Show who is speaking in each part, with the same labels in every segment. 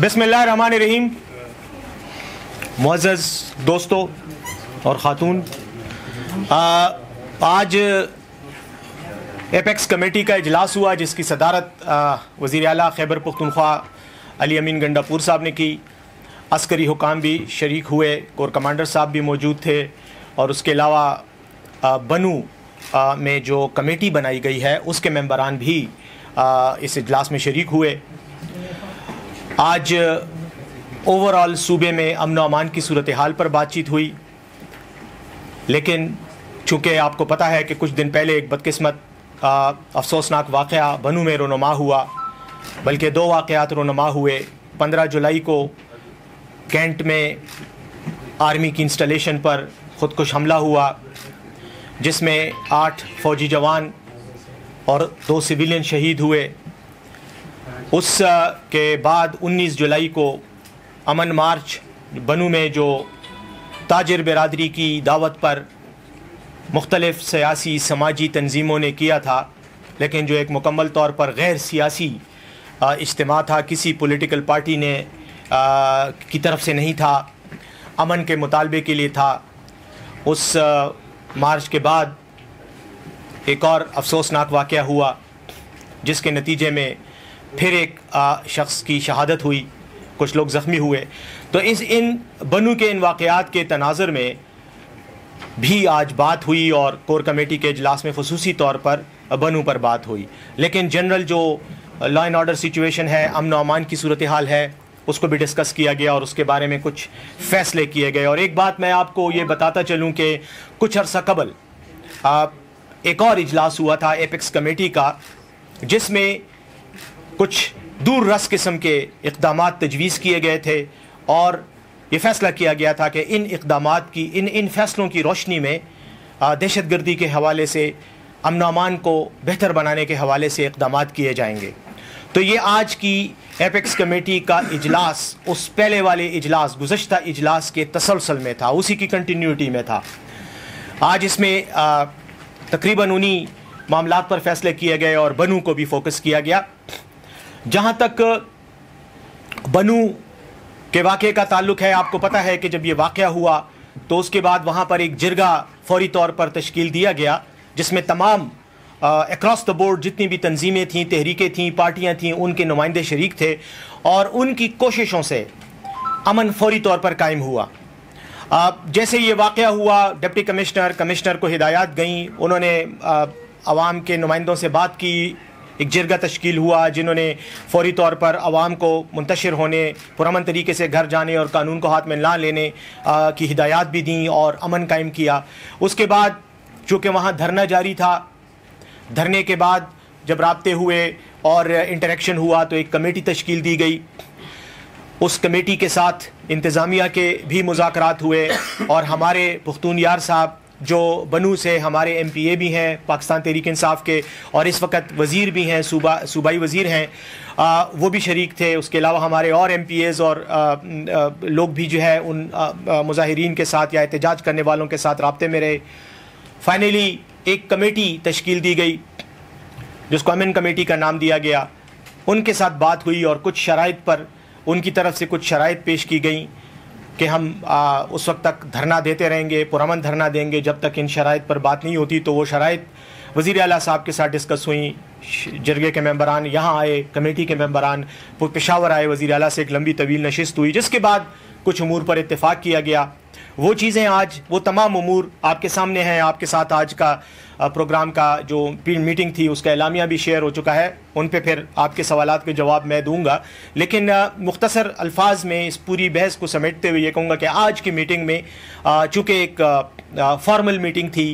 Speaker 1: बसमान रहीम मज़ज़ दोस्तों और ख़ातून आज एपेक्स कमेटी का इजलास हुआ जिसकी सदारत वज़ी अल खैबर पुख्तनख्वा अली अमीन गंडापुर साहब ने की अस्करी हुकाम भी शरीक हुए कोर कमांडर साहब भी मौजूद थे और उसके अलावा बनू में जो कमेटी बनाई गई है उसके मेम्बरान भी इस इजलास में शरीक हुए आज ओवरऑल सूबे में अमन अमान की सूरत हाल पर बातचीत हुई लेकिन चूँकि आपको पता है कि कुछ दिन पहले एक बदकस्मत अफसोसनाक वाक़ बनू में रोनुमा हुआ बल्कि दो वाक़ात रोनुमा हुए पंद्रह जुलाई को कैंट में आर्मी की इंस्टॉलेशन पर ख़ुदकुश हमला हुआ जिसमें आठ फ़ौजी जवान और दो सिविलियन शहीद हुए उस के बाद 19 जुलाई को अमन मार्च बनू में जो ताजर बरदरी की दावत पर मुख्तलफ़ सियासी समाजी तनज़ीमों ने किया था लेकिन जो एक मुकम्मल तौर पर गैर सियासी इज्तम था किसी पोलिटिकल पार्टी ने आ, की तरफ से नहीं था अमन के मुतालबे के लिए था उस आ, मार्च के बाद एक और अफसोसनाक वाक़ हुआ जिसके नतीजे में फिर एक शख्स की शहादत हुई कुछ लोग ज़ख्मी हुए तो इस इन बनू के इन वाक़ात के तनाजर में भी आज बात हुई और कोर कमेटी के अजलास में खसूसी तौर पर बनू पर बात हुई लेकिन जनरल जो लॉ एंड ऑर्डर सिचुएशन है अमन अमान की सूरत हाल है उसको भी डिस्कस किया गया और उसके बारे में कुछ फ़ैसले किए गए और एक बात मैं आपको ये बताता चलूँ कि कुछ अरसा कबल एक और इजलास हुआ था एपिक्स कमेटी का जिसमें कुछ दूर रस किस्म के इकदाम तजवीज़ किए गए थे और ये फैसला किया गया था कि इन इकदाम की इन इन फैसलों की रोशनी में दहशत गर्दी के हवाले से अमन अमान को बेहतर बनाने के हवाले से इकदाम किए जाएंगे तो ये आज की एपेक्स कमेटी का इजलास उस पहले वाले इजलास गुजशत इजलास के तसलसल में था उसी की कंटिन्यूटी में था आज इसमें तकरीबन उन्हीं मामला पर फैसले किए गए और बनू को भी फोकस किया गया जहां तक बनू के वाक़े का ताल्लुक है आपको पता है कि जब ये वाक़ हुआ तो उसके बाद वहाँ पर एक जिरगा फौरी तौर पर तश्कील दिया गया जिसमें तमाम एक्रॉस द बोर्ड जितनी भी तंजीमें थीं तहरीकें थीं पार्टियाँ थीं उनके नुमाइंदे शरीक थे और उनकी कोशिशों से अमन फौरी तौर पर कायम हुआ आ, जैसे ये वाक़ हुआ डिप्टी कमिश्नर कमिश्नर को हिदायत गई उन्होंने आ, आवाम के नुमाइंदों से बात की एक जरगा तश्कील हुआ जिन्होंने फौरी तौर पर आवाम को मुंतशिर होने पुरमन तरीके से घर जाने और कानून को हाथ में ना लेने आ, की हिदायत भी दी और अमन कायम किया उसके बाद चूँकि वहाँ धरना जारी था धरने के बाद जब रबते हुए और इंटरेक्शन हुआ तो एक कमेटी तश्कील दी गई उस कमेटी के साथ इंतज़ामिया के भी मुजाकर हुए और हमारे पुख्तून यार साहब जो बनू से हमारे एम पी ए भी हैं पाकिस्तान तहरीक इंसाफ के और इस वक्त वज़ीर भी हैं सूबा सूबाई वज़ीर हैं आ, वो भी शरीक थे उसके अलावा हमारे और एम पी एज़ और आ, आ, लोग भी जो है उन मुजाहरीन के साथ या एहतजाज करने वालों के साथ रबते में रहे फाइनली एक कमेटी तश्कील दी गई जिसको अमिन कमेटी का नाम दिया गया उनके साथ बात हुई और कुछ शराइ पर उनकी तरफ से कुछ शराइ पेश की गई कि हम आ, उस वक्त तक धरना देते रहेंगे पुरमन धरना देंगे जब तक इन शराइ पर बात नहीं होती तो वो शराइ वज़ी अला साहब के साथ डिस्कस हुई जरगे के मेम्बरान यहाँ आए कमेटी के मेम्बरान पेशावर आए वज़ी अला से एक लंबी तवील नशस्त हुई जिसके बाद कुछ अमूर पर इतफ़ाक़ किया गया वो चीज़ें आज वो तमाम अमूर आपके सामने हैं आपके साथ आज का प्रोग्राम का जो मीटिंग थी उसका एलामिया भी शेयर हो चुका है उन पर फिर आपके सवाल के जवाब मैं दूँगा लेकिन मुख्तसर अल्फाज में इस पूरी बहस को समेटते हुए ये कहूँगा कि आज की मीटिंग में चूँकि एक फॉर्मल मीटिंग थी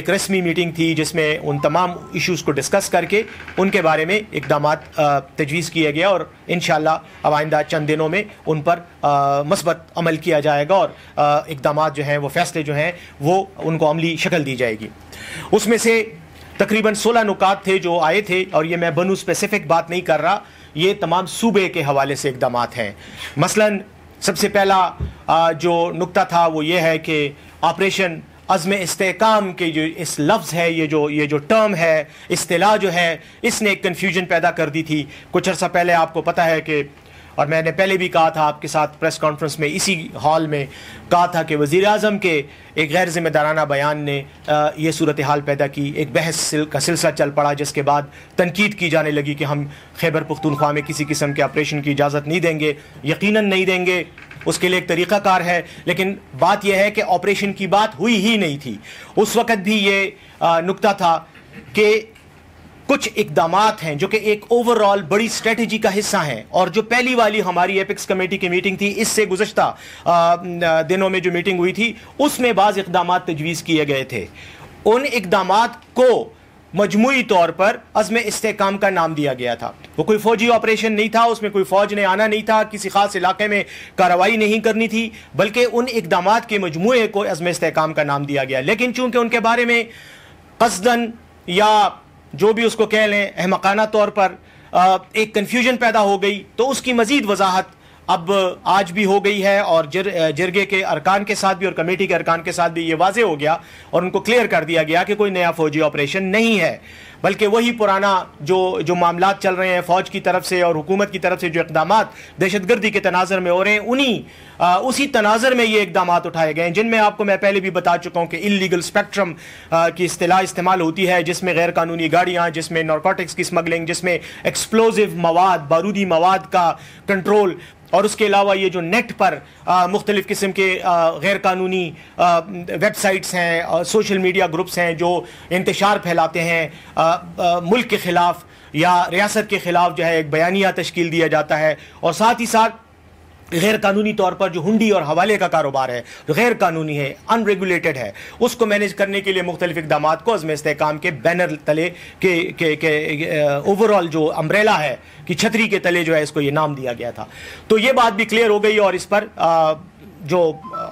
Speaker 1: एक रस्मी मीटिंग थी जिसमें उन तमाम इश्यूज़ को डिस्कस करके उनके बारे में इकदाम तजवीज़ किया गया और इन अब आइंदा चंद दिनों में उन पर मस्बत अमल किया जाएगा और इकदाम जो हैं वो फैसले जो हैं वो उनको अमली शक्ल दी जाएगी उसमें से तकरीबन 16 नुकात थे जो आए थे और ये मैं बनु स्पेसिफिक बात नहीं कर रहा ये तमाम सूबे के हवाले से इकदाम हैं मसलन सबसे पहला जो नुकता था वो ये है कि ऑपरेशन अज़म इसकाम के जो इस लफ्ज़ है ये जो ये जो टर्म है असलाह जो है इसने एक कन्फ्यूजन पैदा कर दी थी कुछ अर्सा पहले आपको पता है कि और मैंने पहले भी कहा था आपके साथ प्रेस कॉन्फ्रेंस में इसी हॉल में कहा था कि वज़ी अजम के एक गैर जिम्मेदाराना बयान ने यह सूरत हाल पैदा की एक बहस का सिलसिला चल पड़ा जिसके बाद तनकीद की जाने लगी कि हम खैबर पुख्तनख्वा में किसी किस्म के ऑपरेशन की इजाज़त नहीं देंगे यकीन नहीं देंगे उसके लिए एक तरीक़ाकार है लेकिन बात यह है कि ऑपरेशन की बात हुई ही नहीं थी उस वक़्त भी ये नुकता था कि कुछ इकदाम हैं जो कि एक ओवरऑल बड़ी स्ट्रेटेजी का हिस्सा हैं और जो पहली वाली हमारी एपिक्स कमेटी की मीटिंग थी इससे गुजशत दिनों में जो मीटिंग हुई थी उसमें बाज़ इकदाम तजवीज़ किए गए थे उन इकदाम को मजमूई तौर पर अज़म इसकाम का नाम दिया गया था वो कोई फौजी ऑपरेशन नहीं था उसमें कोई फौज ने आना नहीं था किसी खास इलाके में कार्रवाई नहीं करनी थी बल्कि उन इकदाम के मजमुए को अज़म इसकाम का नाम दिया गया लेकिन चूंकि उनके बारे में कसदन या जो भी उसको कह लें अहमकाना तौर पर एक कन्फ्यूजन पैदा हो गई तो उसकी मज़ीद वजाहत अब आज भी हो गई है और जर, जरगे के अरकान के साथ भी और कमेटी के अरकान के साथ भी ये वाजे हो गया और उनको क्लियर कर दिया गया कि कोई नया फौजी ऑपरेशन नहीं है बल्कि वही पुराना जो जो मामला चल रहे हैं फ़ौज की तरफ से और हुकूमत की तरफ से जो इकदाम दहशत गर्दी के तनाजर में हो रहे हैं उन्हीं उसी तनाजर में ये इकदाम उठाए गए हैं जिनमें आपको मैं पहले भी बता चुका हूँ कि इलीगल स्पेक्ट्रम की अतलाह इस्तेमाल होती है जिसमें गैर कानूनी गाड़ियाँ जिसमें नारकोटिक्स की स्मगलिंग जिसमें एक्सप्लोजिव मवाद बारूदी मवाद का कंट्रोल और उसके अलावा ये जो नेट पर मुख्तलिफ़ किस्म के गैर कानूनी वेबसाइट्स हैं सोशल मीडिया ग्रुप्स हैं जो इंतशार फैलाते हैं आ, आ, मुल्क के ख़िलाफ़ या रियासत के ख़िलाफ़ जो है एक बयानिया तश्कील दिया जाता है और साथ ही साथ गैर कानूनी तौर पर जो हुंडी और हवाले का कारोबार है जो गैर कानूनी है अनरेगुलेटेड है उसको मैनेज करने के लिए मुख्तलिफ इकदाम को अजम इसकाम के बैनर तले के के के ओवरऑल जो अम्ब्रेला है कि छतरी के तले जो है इसको ये नाम दिया गया था तो ये बात भी क्लियर हो गई और इस पर आ, जो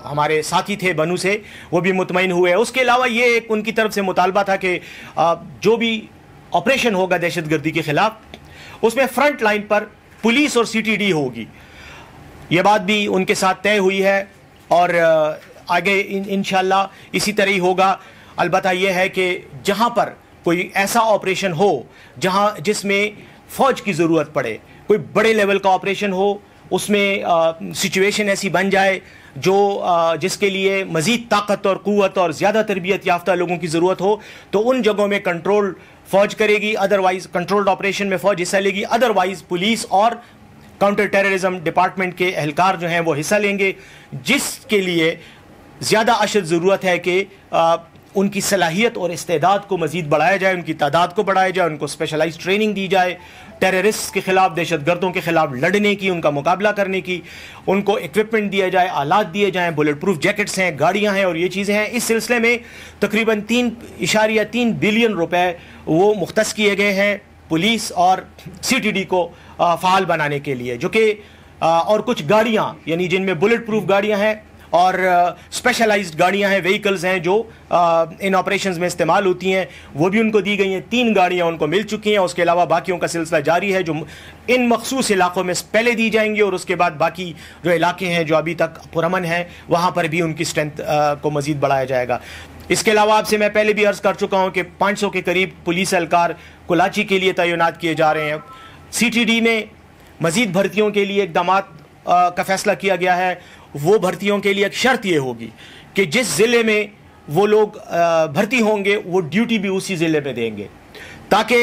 Speaker 1: हमारे साथी थे बनू से वो भी मुतमिन हुए उसके अलावा ये एक उनकी तरफ से मुतालबा था कि आ, जो भी ऑपरेशन होगा दहशत गर्दी के ख़िलाफ़ उसमें फ्रंट लाइन पर पुलिस और सी टी डी होगी ये बात भी उनके साथ तय हुई है और आगे इन इसी तरह ही होगा अलबत् यह है कि जहाँ पर कोई ऐसा ऑपरेशन हो जहाँ जिसमें फ़ौज की ज़रूरत पड़े कोई बड़े लेवल का ऑपरेशन हो उसमें सिचुएशन ऐसी बन जाए जो आ, जिसके लिए मज़ीद ताकत और क़वत और ज़्यादा तरबियत याफ्ता लोगों की ज़रूरत हो तो उन जगहों में कंट्रोल फ़ौज करेगी अदरवाइज़ कंट्रोल्ड ऑपरेशन में फ़ौज हिस्सा लेगी अदरवाइज़ पुलिस और काउंटर टेररिज्म डिपार्टमेंट के अहलकार जो हैं वो हिस्सा लेंगे जिसके लिए ज़्यादा अशद ज़रूरत है कि उनकी सलाहियत और इस्तेदाद को मज़ीद बढ़ाया जाए उनकी तादाद को बढ़ाया जाए उनको स्पेशलाइज ट्रेनिंग दी जाए टेररिस्ट के ख़िलाफ़ दहशत गर्दों के ख़िलाफ़ लड़ने की उनका मुकाबला करने की उनको इक्विपमेंट दिया जाए आलात दिए जाएँ बुलेट प्रूफ जैकेट्स हैं गाड़ियाँ हैं और ये चीज़ें हैं इस सिलसिले में तकरीबन तीन इशारिया तीन बिलियन रुपये वो मुख्त किए गए हैं पुलिस और सीटीडी को फाल बनाने के लिए जो कि और कुछ गाड़ियां यानी जिनमें बुलेट प्रूफ गाड़ियां हैं और स्पेशलाइज्ड गाड़ियां हैं व्हीकल्स हैं जो इन ऑपरेशन में इस्तेमाल होती हैं वो भी उनको दी गई हैं तीन गाड़ियां उनको मिल चुकी हैं उसके अलावा बाकियों का सिलसिला जारी है जो इन मखसूस इलाक़ों में पहले दी जाएंगी और उसके बाद बाकी जो इलाके हैं जो अभी तक पुरमन हैं वहाँ पर भी उनकी स्ट्रेंथ को मज़ीद बढ़ाया जाएगा इसके अलावा आपसे मैं पहले भी अर्ज कर चुका हूं कि 500 के करीब पुलिस एहलकार कोलाची के लिए तैनात किए जा रहे हैं सीटीडी में मजीद भर्तियों के लिए इकदाम का फैसला किया गया है वो भर्तियों के लिए एक शर्त ये होगी कि जिस ज़िले में वो लोग भर्ती होंगे वो ड्यूटी भी उसी ज़िले में देंगे ताकि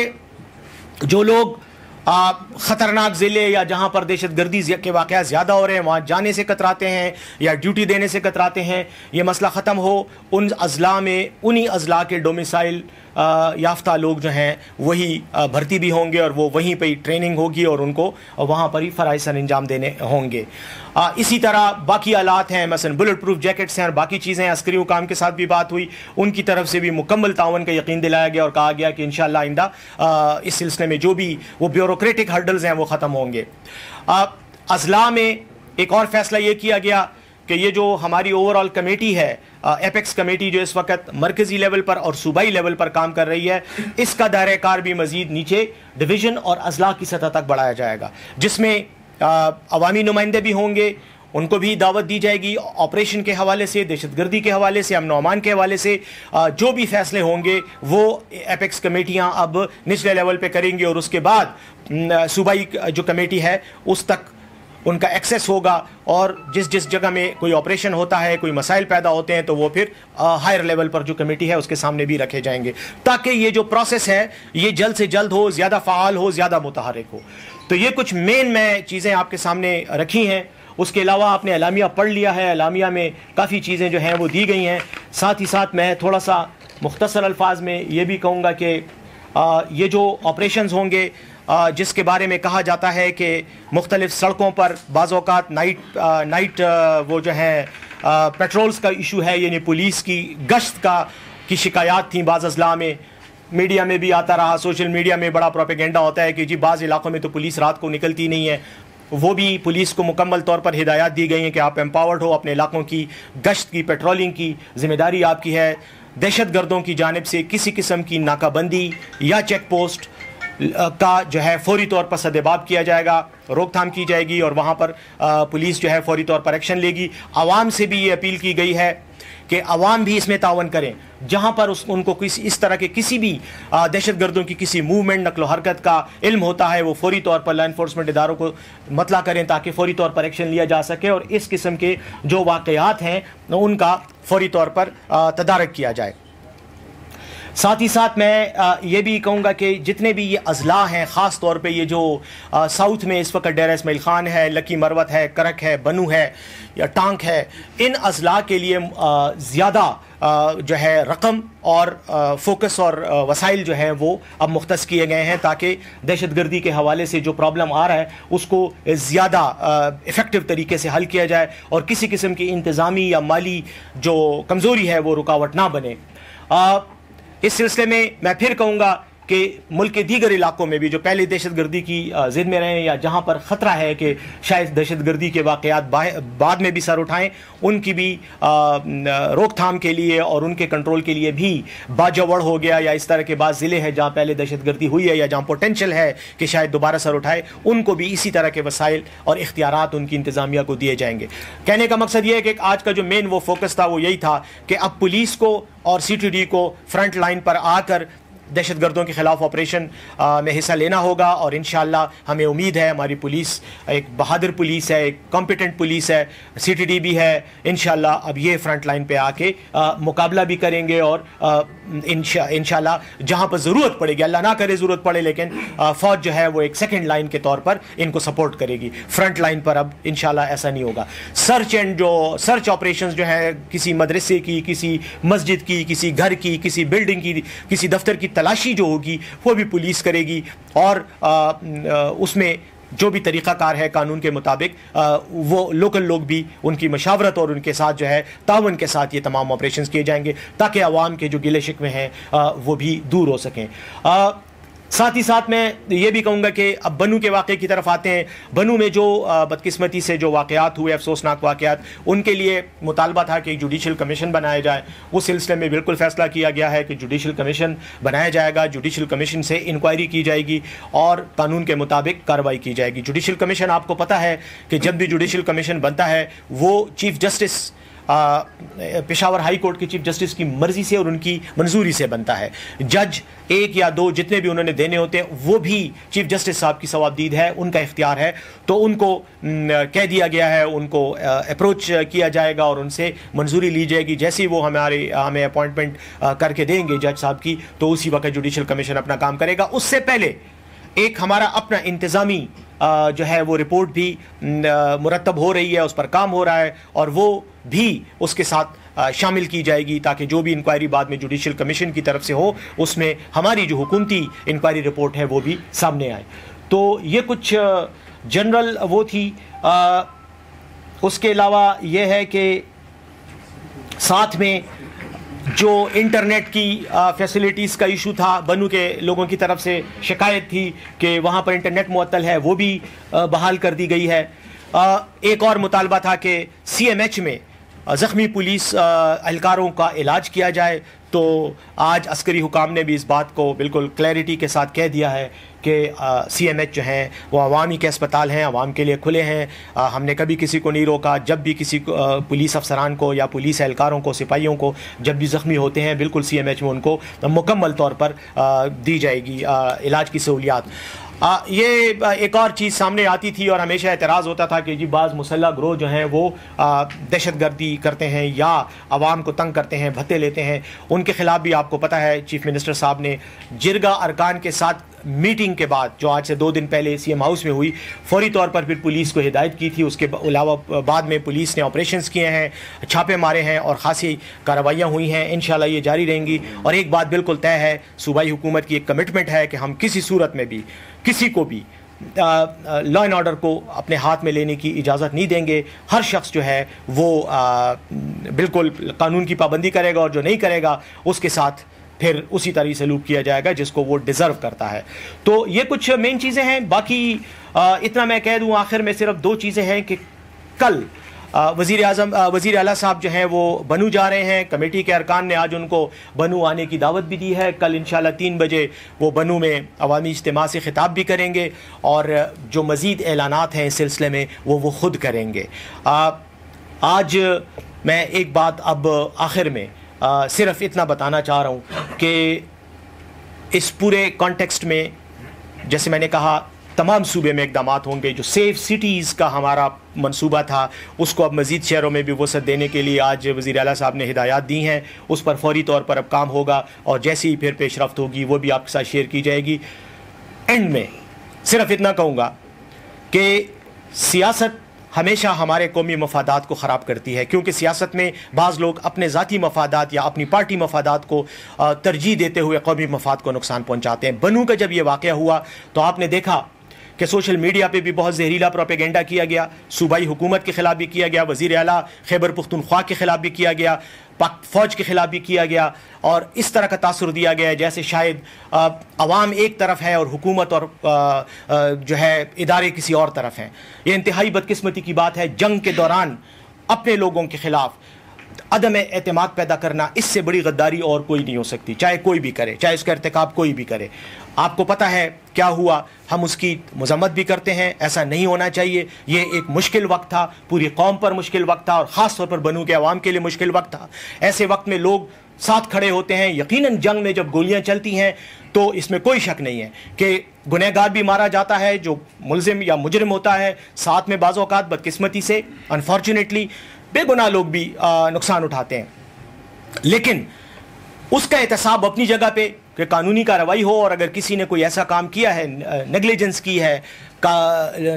Speaker 1: जो लोग ख़तरनाक ज़िले या जहाँ पर दहशत गर्दी के वाक़ ज़्यादा हो रहे हैं वहाँ जाने से कतराते हैं या ड्यूटी देने से कतराते हैं ये मसला ख़त्म हो उन अजला में उन्हीं अजला के डोमिसाइल याफ्ता लोग जो हैं वही भर्ती भी होंगे और वो वहीं पर ही ट्रेनिंग होगी और उनको वहाँ पर ही फ़राइज सर अंजाम देने होंगे इसी तरह बाकी आलात हैं मसलन बुलेट प्रूफ जैकेट्स हैं और बाकी चीज़ें अस्करी काम के साथ भी बात हुई उनकी तरफ से भी मुकम्मल तावन का यकीन दिलाया गया और कहा गया कि इन आइंदा इस सिलसिले में जो भी वो ब्यूरोटिक हर्डल्स हैं वो ख़त्म होंगे अजला में एक और फैसला ये किया गया कि ये जो हमारी ओवरऑल कमेटी है एपेक्स कमेटी जो इस वक्त मरकज़ी लेवल पर और सूबाई लेवल पर काम कर रही है इसका दायरेकार भी मज़ीद नीचे डिवीज़न और अजला की सतह तक बढ़ाया जाएगा जिसमें अवामी नुमाइंदे भी होंगे उनको भी दावत दी जाएगी ऑपरेशन के हवाले से दहशतगर्दी के हवाले से अमन अमान के हवाले से जो भी फैसले होंगे वो एपेक्स कमेटियाँ अब निचले लेवल पर करेंगी और उसके बाद सूबाई जो कमेटी है उस तक उनका एक्सेस होगा और जिस जिस जगह में कोई ऑपरेशन होता है कोई मसाइल पैदा होते हैं तो वो फिर हायर लेवल पर जो कमेटी है उसके सामने भी रखे जाएंगे ताकि ये जो प्रोसेस है ये जल्द से जल्द हो ज़्यादा फ़ाल हो ज़्यादा मुतहरक हो तो ये कुछ मेन मैं चीज़ें आपके सामने रखी हैं उसके अलावा आपने अलामिया पढ़ लिया है अलामिया में काफ़ी चीज़ें जो हैं वो दी गई हैं साथ ही साथ मैं थोड़ा सा मुख्तसर अल्फाज में ये भी कहूँगा कि ये जो ऑपरेशन होंगे जिसके बारे में कहा जाता है कि मुख्तलिफ सड़कों पर बाज़ात नाइट नाइट वो जो है पेट्रोल्स का इशू है यानी पुलिस की गश्त का की शिकायत थी बाज़ अजला में मीडिया में भी आता रहा सोशल मीडिया में बड़ा प्रोपेगेंडा होता है कि जी बाज़ इलाक़ों में तो पुलिस रात को निकलती नहीं है वो भी पुलिस को मुकम्मल तौर पर हिदायत दी गई हैं कि आप एम्पावर्ड हो अपने इलाकों की गश्त की पेट्रोलिंग की जिम्मेदारी आपकी है दहशत गर्दों की जानब से किसी किस्म की नाकाबंदी या चेक पोस्ट का जो है फौरी तौर पर सदेबाब किया जाएगा रोकथाम की जाएगी और वहाँ पर पुलिस जो है फौरी तौर पर एक्शन लेगी आवाम से भी ये अपील की गई है कि आवाम भी इसमें तावन करें जहाँ पर उस उनको किसी इस तरह के किसी भी दहशत गर्दों की किसी मूवमेंट नकलो हरकत का इल्म होता है वो फौरी तौर पर लॉ इन्फोर्समेंट इदारों को मतला करें ताकि फौरी तौर पर एक्शन लिया जा सके और इस किस्म के जो वाक़ात हैं उनका फौरी तौर पर तदारक किया जाए साथ ही साथ मैं ये भी कहूँगा कि जितने भी ये अजला हैं ख़ास तौर पे ये जो साउथ में इस वक्त डेरा इसमाइल ख़ान है लकी मरवत है करक है बनू है या टांक है इन अजला के लिए ज़्यादा जो है रकम और फोकस और वसाइल जो हैं वो अब मुख्त किए गए हैं ताकि दहशत गर्दी के हवाले से जो प्रॉब्लम आ रहा है उसको ज़्यादा इफ़ेक्टिव तरीके से हल किया जाए और किसी किस्म की इंतज़ामी या माली जो कमज़ोरी है वो रुकावट ना बने इस सिलसिले में मैं फिर कहूँगा के मुल्क के दीगर इलाकों में भी जो पहले दहशत गर्दी की जिद में रहें या जहाँ पर ख़तरा है कि शायद दहशत गर्दी के वाकत बाद में भी सर उठाएँ उनकी भी रोकथाम के लिए और उनके कंट्रोल के लिए भी बाजवड़ हो गया या इस तरह के बाद ज़िले हैं जहाँ पहले दहशत गर्दी हुई है या जहाँ पोटेंशल है कि शायद दोबारा सर उठाए उनको भी इसी तरह के वसाइल और इख्तियार उनकी इंतज़ामिया को दिए जाएंगे कहने का मकसद ये है कि आज का जो मेन वो फोकस था वो यही था कि अब पुलिस को और सी को फ्रंट लाइन पर आकर दहशत गर्दों के ख़िलाफ़ ऑपरेशन में हिस्सा लेना होगा और इन हमें उम्मीद है हमारी पुलिस एक बहादुर पुलिस है एक कॉम्पिटेंट पुलिस है सी टी डी भी है इन अब ये फ्रंट लाइन पर आके मुकाबला भी करेंगे और इन जहाँ पर ज़रूरत पड़ेगी अल्लाह ना करे ज़रूरत पड़े लेकिन फ़ौज जो है वो एक सेकेंड लाइन के तौर पर इनको सपोर्ट करेगी फ्रंट लाइन पर अब इन ऐसा नहीं होगा सर्च एंड जो सर्च ऑपरेशन जो है किसी मदरसे की किसी मस्जिद की किसी घर की किसी बिल्डिंग की किसी दफ्तर की तलाशी जो होगी वो भी पुलिस करेगी और उसमें जो भी तरीक़ाकार है कानून के मुताबिक वो लोकल लोग भी उनकी मशावरत और उनके साथ जो है तावन के साथ ये तमाम ऑपरेशन किए जाएंगे ताकि आवाम के जो गिले शिकवे हैं वो भी दूर हो सकें साथ ही साथ मैं ये भी कहूँगा कि अब बनू के वाक़े की तरफ आते हैं बनू में जो बदकस्मती से जो वाकयात हुए अफसोसनाक वाकयात उनके लिए मुतालबा था कि जुडिशल कमीशन बनाया जाए उस सिलसिले में बिल्कुल फ़ैसला किया गया है कि जुडिशल कमीशन बनाया जाएगा जुडिशल कमीशन से इंक्वायरी की जाएगी और कानून के मुताबिक कार्रवाई की जाएगी जुडिशल कमीशन आपको पता है कि जब भी जुडिशल कमीशन बनता है वो chief justice Peshawar high court के चीफ जस्टिस की मर्जी से और उनकी मंजूरी से बनता है जज एक या दो जितने भी उन्होंने देने होते हैं वो भी चीफ जस्टिस साहब की सवाबदीद है उनका इख्तियार है तो उनको कह दिया गया है उनको अप्रोच किया जाएगा और उनसे मंजूरी ली जाएगी जैसे ही वो हमारे हमें अपॉइंटमेंट करके देंगे जज साहब की तो उसी वक्त जुडिशल कमीशन अपना काम करेगा उससे पहले एक हमारा अपना इंतज़ामी जो है वो रिपोर्ट भी मुरतब हो रही है उस पर काम हो रहा है और वो भी उसके साथ शामिल की जाएगी ताकि जो भी इंक्वायरी बाद में जुडिशल कमीशन की तरफ से हो उसमें हमारी जो हुकूमती इंक्वायरी रिपोर्ट है वो भी सामने आए तो ये कुछ जनरल वो थी आ, उसके अलावा ये है कि साथ में जो इंटरनेट की फैसिलिटीज़ का इशू था बनू के लोगों की तरफ से शिकायत थी कि वहाँ पर इंटरनेट मअतल है वो भी बहाल कर दी गई है एक और मुतालबा था कि सी एम एच में ज़ख्मी पुलिस एहलकारों का इलाज किया जाए तो आज अस्करी हुकाम ने भी इस बात को बिल्कुल क्लैरिटी के साथ कह दिया है कि सी एम एच जो हैं वो अवामी के अस्पताल हैं आवाम के लिए खुले हैं आ, हमने कभी किसी को नहीं रोका जब भी किसी को पुलिस अफसरान को या पुलिस एहलकारों को सिपाहियों को जब भी ज़ख्मी होते हैं बिल्कुल सी एम एच में उनको मुकम्मल तौर पर आ, दी जाएगी इलाज की सहूलियात आ, ये एक और चीज़ सामने आती थी और हमेशा एतराज़ होता था कि जी बाज़ मुसल्ह ग्रोह जो हैं वो दहशत गर्दी करते हैं या आवाम को तंग करते हैं भत्ते लेते हैं उनके ख़िलाफ़ भी आपको पता है चीफ़ मिनिस्टर साहब ने जिरगा अरकान के साथ मीटिंग के बाद जो आज से दो दिन पहले सीएम हाउस में हुई फौरी तौर पर फिर पुलिस को हिदायत की थी उसके अलावा बाद में पुलिस ने ऑपरेशन किए हैं छापे मारे हैं और खासी कार्रवाइयाँ हुई हैं इन ये जारी रहेंगी और एक बात बिल्कुल तय है सूबाई हुकूमत की एक कमिटमेंट है कि हम किसी सूरत में भी किसी को भी लॉ एंड ऑर्डर को अपने हाथ में लेने की इजाज़त नहीं देंगे हर शख्स जो है वो आ, बिल्कुल कानून की पाबंदी करेगा और जो नहीं करेगा उसके साथ फिर उसी तरह से लूप किया जाएगा जिसको वो डिज़र्व करता है तो ये कुछ मेन चीज़ें हैं बाकी इतना मैं कह दूँ आखिर में सिर्फ दो चीज़ें हैं कि कल वजीर अजम वज़ी अला साहब जो हैं वो बनू जा रहे हैं कमेटी के अरकान ने आज उनको बनू आने की दावत भी दी है कल इन तीन बजे वो बनू में अवामी इज्तम से ख़िताब भी करेंगे और जो मज़ीद एलानात हैं इस सिलसिले में वो वो ख़ुद करेंगे आ, आज मैं एक बात अब आखिर में सिर्फ इतना बताना चाह रहा हूँ कि इस पूरे कॉन्टेक्स्ट में जैसे मैंने कहा तमाम सूबे में इकदाम होंगे जो सेफ सिटीज़ का हमारा मनसूबा था उसको अब मज़ीद शहरों में भी वसत देने के लिए आज वज़ी अला साहब ने हिदायत दी हैं उस पर फौरी तौर पर अब काम होगा और जैसी ही फिर पेशरफ होगी वो भी आपके साथ शेयर की जाएगी एंड में सिर्फ इतना कहूँगा कि सियासत हमेशा हमारे कौमी मफादात को ख़राब करती है क्योंकि सियासत में बाज़ लोग अपने ज़ाती मफादात या अपनी पार्टी मफादात को तरजीह देते हुए कौमी मफाद को नुकसान पहुँचाते हैं बनू का जब यह वाक़ हुआ तो आपने देखा कि सोशल मीडिया पे भी बहुत जहरीला प्रोपेगेंडा किया गया सूबाई हुकूमत के खिलाफ भी किया गया वजीर अला खैबर पुख्तनख्वा के खिलाफ भी किया गया पाक फौज के खिलाफ भी किया गया और इस तरह का तासर दिया गया जैसे शायद अवाम एक तरफ है और हुकूमत और आ, आ, जो है इदारे किसी और तरफ हैं ये इंतहाई बदकस्मती की बात है जंग के दौरान अपने लोगों के खिलाफ अदम अतमाद पैदा करना इससे बड़ी गद्दारी और कोई नहीं हो सकती चाहे कोई भी करे चाहे उसका irतकब कोई भी करे आपको पता है क्या हुआ हम उसकी मजम्मत भी करते हैं ऐसा नहीं होना चाहिए ये एक मुश्किल वक्त था पूरी कौम पर मुश्किल वक्त था और ख़ास तौर पर बनू के आवाम के लिए मुश्किल वक्त था ऐसे वक्त में लोग साथ खड़े होते हैं यकीनन जंग में जब गोलियां चलती हैं तो इसमें कोई शक नहीं है कि गुनहगार भी मारा जाता है जो मुलजिम या मुजरम होता है साथ में बाज़ात बदकस्मती से अनफॉर्चुनेटली बेगुनाह लोग भी नुकसान उठाते हैं लेकिन उसका एहतसाब अपनी जगह पे कि कानूनी कार्रवाई हो और अगर किसी ने कोई ऐसा काम किया है नेग्लिजेंस की है का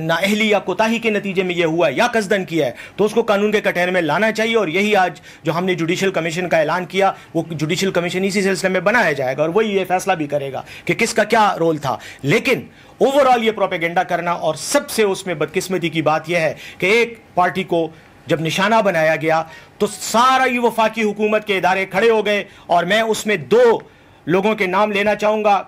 Speaker 1: नाअहली या कोताही के नतीजे में यह हुआ है या कसदन किया है तो उसको कानून के कटहरे में लाना चाहिए और यही आज जो हमने जुडिशल कमीशन का ऐलान किया वो जुडिशल कमीशन इसी सिलसिले में बनाया जाएगा और वही ये फैसला भी करेगा कि किसका क्या रोल था लेकिन ओवरऑल ये प्रोपेगेंडा करना और सबसे उसमें बदकिस्मती की बात यह है कि एक पार्टी को जब निशाना बनाया गया तो सारा ही वफाकी हुकूमत के इदारे खड़े हो गए और मैं उसमें दो लोगों के नाम लेना चाहूँगा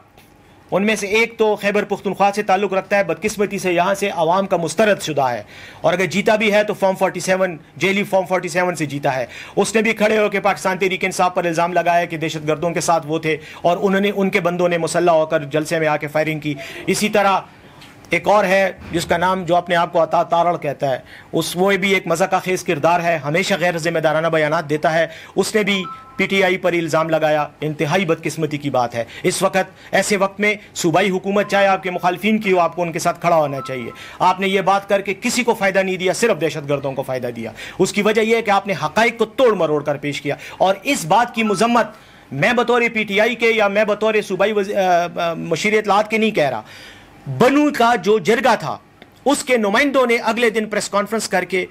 Speaker 1: उनमें से एक तो खैबर पुख्तनख्वा से ताल्लुक़ रखता है बदकिस्मती से यहाँ से आवाम का मुस्तरद शुदा है और अगर जीता भी है तो फॉर्म 47 जेली फॉर्म फोर्टी सेवन से जीता है उसने भी खड़े होकर पाकिस्तान तरीके इंसाफ पर इल्ज़ाम लगाया कि दहशत गर्दों के साथ वो थे और उन्होंने उनके बंदों ने मुसल्ला होकर जलसे में आके फायरिंग की इसी तरह एक और है जिसका नाम जो अपने आप को अता तारड़ कहता है उस वो भी एक मज़ा का खेज किरदार है हमेशा गैर जिम्मेदाराना बयान देता है उसने भी पीटीआई पर इल्ज़ाम लगाया इंतहाई बदकिस्मती की बात है इस वक्त ऐसे वक्त में सूबाई हुकूमत चाहे आपके मुखालफी की हो आपको उनके साथ खड़ा होना चाहिए आपने ये बात करके किसी को फ़ायदा नहीं दिया सिर्फ दहशत गर्दों को फ़ायदा दिया उसकी वजह यह है कि आपने हक़ को तोड़ मरोड़ कर पेश किया और इस बात की मजम्मत मैं बतौर पी टी आई के या मैं बतौर सूबाई मशीर इतलात के नहीं कह रहा बनू का जो जरगा था उसके नुमाइंदों ने अगले दिन प्रेस कॉन्फ्रेंस करके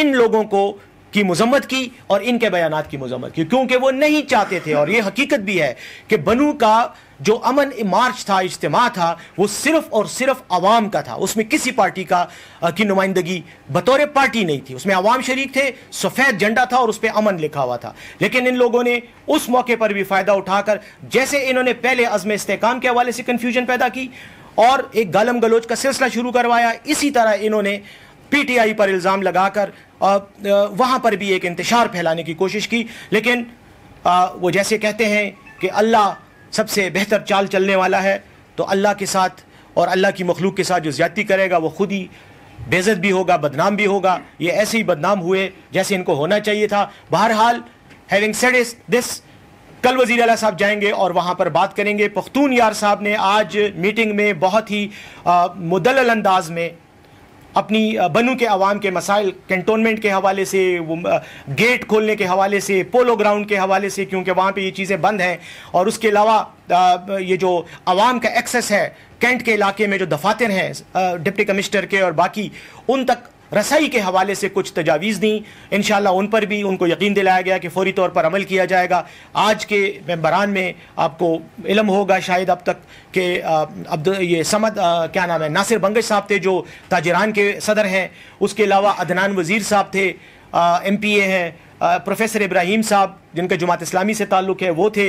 Speaker 1: इन लोगों को की मजम्मत की और इनके बयान की मजम्मत की क्योंकि वो नहीं चाहते थे और ये हकीकत भी है कि बनू का जो अमन मार्च था इज्तम था वो सिर्फ और सिर्फ आवाम का था उसमें किसी पार्टी का की नुमाइंदगी बतौर पार्टी नहीं थी उसमें अवाम शरीक थे सफ़ेद झंडा था और उस पर अमन लिखा हुआ था लेकिन इन लोगों ने उस मौके पर भी फ़ायदा उठाकर जैसे इन्होंने पहले अज़म इसकाम के हवाले से कन्फ्यूजन पैदा की और एक गालम गलोच का सिलसिला शुरू करवाया इसी तरह इन्होंने पीटीआई पर इल्ज़ाम लगाकर वहाँ पर भी एक इंतशार फैलाने की कोशिश की लेकिन आ, वो जैसे कहते हैं कि अल्लाह सबसे बेहतर चाल चलने वाला है तो अल्लाह के साथ और अल्लाह की मखलूक के साथ जो ज्यादती करेगा वो खुद ही बेजत भी होगा बदनाम भी होगा ये ऐसे ही बदनाम हुए जैसे इनको होना चाहिए था बहरहाल हैविंग सेड दिस कल वजीर अला साहब जाएंगे और वहाँ पर बात करेंगे पख्तून यार साहब ने आज मीटिंग में बहुत ही मुदल अंदाज में अपनी बनू के आवाम के मसाइल कंटोनमेंट के हवाले से वो गेट खोलने के हवाले से पोलो ग्राउंड के हवाले से क्योंकि वहाँ पे ये चीज़ें बंद हैं और उसके अलावा ये जो आवाम का एक्सेस है कैंट के इलाके में जो दफातर हैं डिप्टी कमिश्नर के और बाकी उन तक रसाई के हवाले से कुछ तजावीज़ दी इन उन पर भी उनको यकीन दिलाया गया कि फौरी तौर पर अमल किया जाएगा आज के मेम्बरान में आपको इलम होगा शायद अब तक के अब ये समद आ, क्या नाम है नासिर बंगश साहब थे जो ताजरान के सदर हैं उसके अलावा अदनान वज़ीर साहब थे एम पी ए हैं प्रोफेसर इब्राहिम साहब जिनका जमात इस्लामी से ताल्लुक़ है वो थे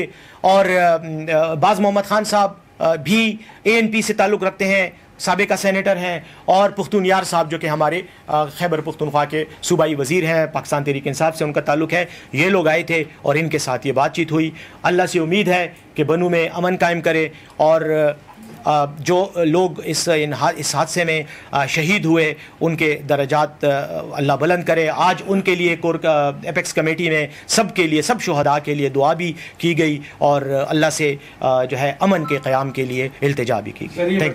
Speaker 1: और बाज़ मोहम्मद ख़ान साहब भी ए एन पी से ताल्लुक़ रखते हैं सबका सैनिटर हैं और पुख्तून यार साहब जो कि हमारे खैबर पुख्तनख्वा के सूबाई वजीर हैं पाकिस्तान तहरीक इंसाफ से उनका ताल्लुक है ये लोग आए थे और इनके साथ ये बातचीत हुई अल्लाह से उम्मीद है कि बनू में अमन कायम करे और जो लोग इस इन हा, इस हादसे में शहीद हुए उनके दर्जात अल्लाह बुलंद करे आज उनके लिए कोर एपेक्स कमेटी में सब के लिए सब शहदा के लिए दुआ भी की गई और अल्लाह से जो है अमन के क़्याम के लिए अल्तजा भी की गई